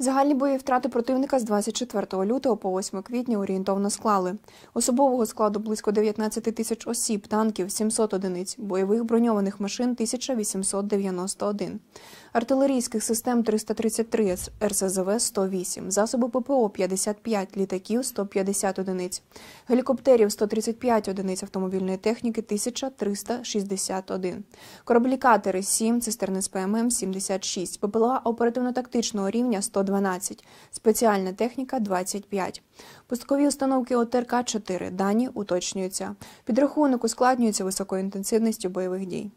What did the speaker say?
Загальні бої втрати противника з 24 лютого по 8 квітня орієнтовно склали. Особового складу близько 19 тисяч осіб, танків 700 одиниць, бойових броньованих машин 1891, артилерійських систем 333, РСЗВ 108, засоби ППО 55, літаків 150 одиниць, гелікоптерів 135 одиниць автомобільної техніки 1361, кораблі катери 7, цистерни з ПММ 76, ППЛА оперативно-тактичного рівня 120. 12, спеціальна техніка 25. Пускові установки ОТРК 4 дані уточнюються. Підрахунок ускладнюється високою інтенсивністю бойових дій.